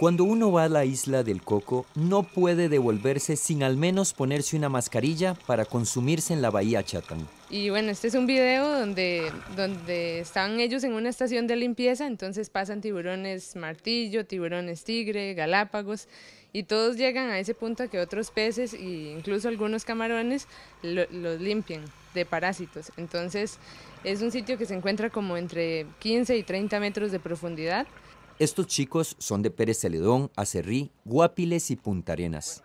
Cuando uno va a la isla del coco, no puede devolverse sin al menos ponerse una mascarilla para consumirse en la bahía Chatán. Y bueno, este es un video donde, donde están ellos en una estación de limpieza, entonces pasan tiburones martillo, tiburones tigre, galápagos, y todos llegan a ese punto a que otros peces e incluso algunos camarones los limpian de parásitos. Entonces es un sitio que se encuentra como entre 15 y 30 metros de profundidad estos chicos son de Pérez Celedón, Acerrí, Guapiles y Punta Arenas.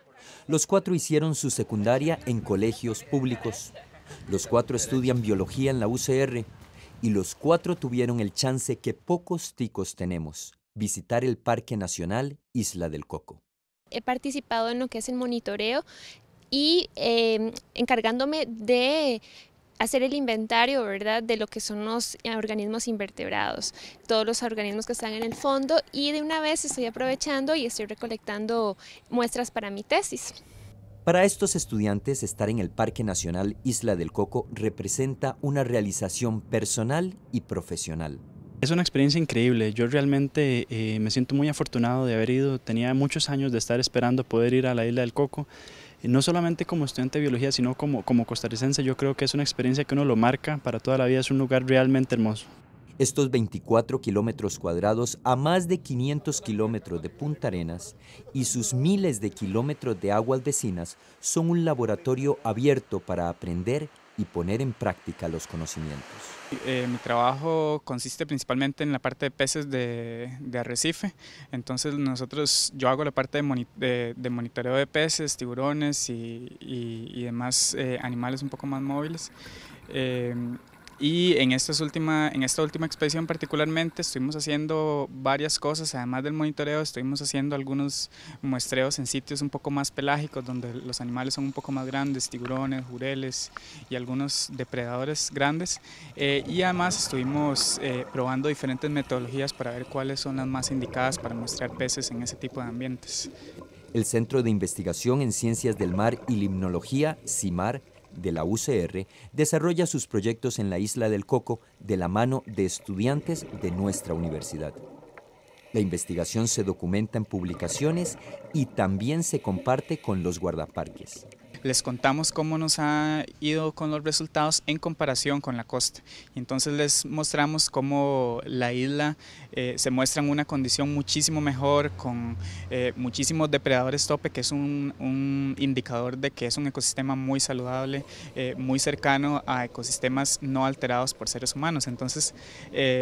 Los cuatro hicieron su secundaria en colegios públicos. Los cuatro estudian biología en la UCR y los cuatro tuvieron el chance que pocos ticos tenemos, visitar el Parque Nacional Isla del Coco. He participado en lo que es el monitoreo y eh, encargándome de hacer el inventario, ¿verdad?, de lo que son los eh, organismos invertebrados, todos los organismos que están en el fondo y de una vez estoy aprovechando y estoy recolectando muestras para mi tesis. Para estos estudiantes, estar en el Parque Nacional Isla del Coco representa una realización personal y profesional. Es una experiencia increíble, yo realmente eh, me siento muy afortunado de haber ido, tenía muchos años de estar esperando poder ir a la Isla del Coco no solamente como estudiante de biología, sino como, como costarricense, yo creo que es una experiencia que uno lo marca para toda la vida, es un lugar realmente hermoso. Estos 24 kilómetros cuadrados a más de 500 kilómetros de Punta Arenas y sus miles de kilómetros de aguas vecinas son un laboratorio abierto para aprender y poner en práctica los conocimientos. Eh, mi trabajo consiste principalmente en la parte de peces de, arrecife, entonces nosotros, yo hago la parte de, monitoreo de peces, tiburones y, demás eh, animales un poco más móviles. Eh, y en, estas última, en esta última expedición particularmente estuvimos haciendo varias cosas, además del monitoreo, estuvimos haciendo algunos muestreos en sitios un poco más pelágicos, donde los animales son un poco más grandes, tiburones, jureles y algunos depredadores grandes. Eh, y además estuvimos eh, probando diferentes metodologías para ver cuáles son las más indicadas para mostrar peces en ese tipo de ambientes. El Centro de Investigación en Ciencias del Mar y Limnología, CIMAR, de la UCR desarrolla sus proyectos en la isla del Coco de la mano de estudiantes de nuestra universidad. La investigación se documenta en publicaciones y también se comparte con los guardaparques les contamos cómo nos ha ido con los resultados en comparación con la costa. Entonces les mostramos cómo la isla eh, se muestra en una condición muchísimo mejor, con eh, muchísimos depredadores tope, que es un, indicador de que es un ecosistema muy saludable, eh, muy cercano a ecosistemas no alterados por seres humanos. Entonces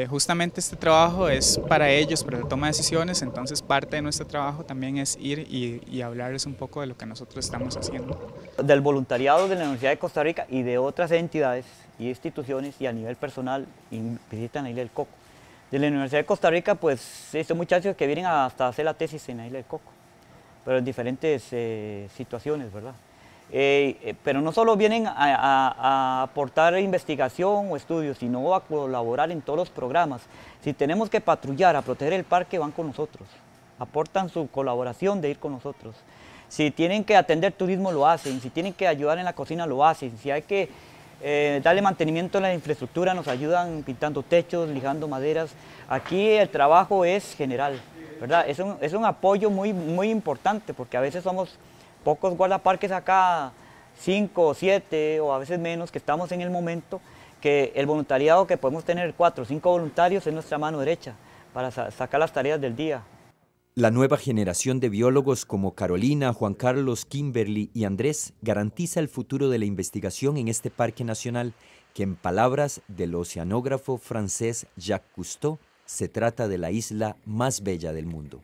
justamente este trabajo es para ellos, para la toma de decisiones, entonces parte de nuestro trabajo también es ir y hablarles un poco de lo que nosotros estamos haciendo del voluntariado de la Universidad de Costa Rica y de otras entidades y instituciones y a nivel personal visitan la isla del Coco. De la Universidad de Costa Rica, pues estos muchachos que vienen hasta hacer la tesis en la isla del Coco, pero en diferentes eh, situaciones, ¿verdad? Eh, eh, pero no solo vienen a, a, aportar investigación o estudios, sino a colaborar en todos los programas. Si tenemos que patrullar, a proteger el parque, van con nosotros. Aportan su colaboración de ir con nosotros. Si tienen que atender turismo, lo hacen. Si tienen que ayudar en la cocina, lo hacen. Si hay que eh, darle mantenimiento a la infraestructura, nos ayudan pintando techos, lijando maderas. Aquí el trabajo es general, ¿verdad? Es un, apoyo muy, muy importante porque a veces somos pocos guardaparques acá, cinco, o siete o a veces menos, que estamos en el momento que el voluntariado que podemos tener, cuatro o cinco voluntarios, es nuestra mano derecha para sacar las tareas del día. La nueva generación de biólogos como Carolina, Juan Carlos, Kimberly y Andrés garantiza el futuro de la investigación en este parque nacional, que en palabras del oceanógrafo francés Jacques Cousteau, se trata de la isla más bella del mundo.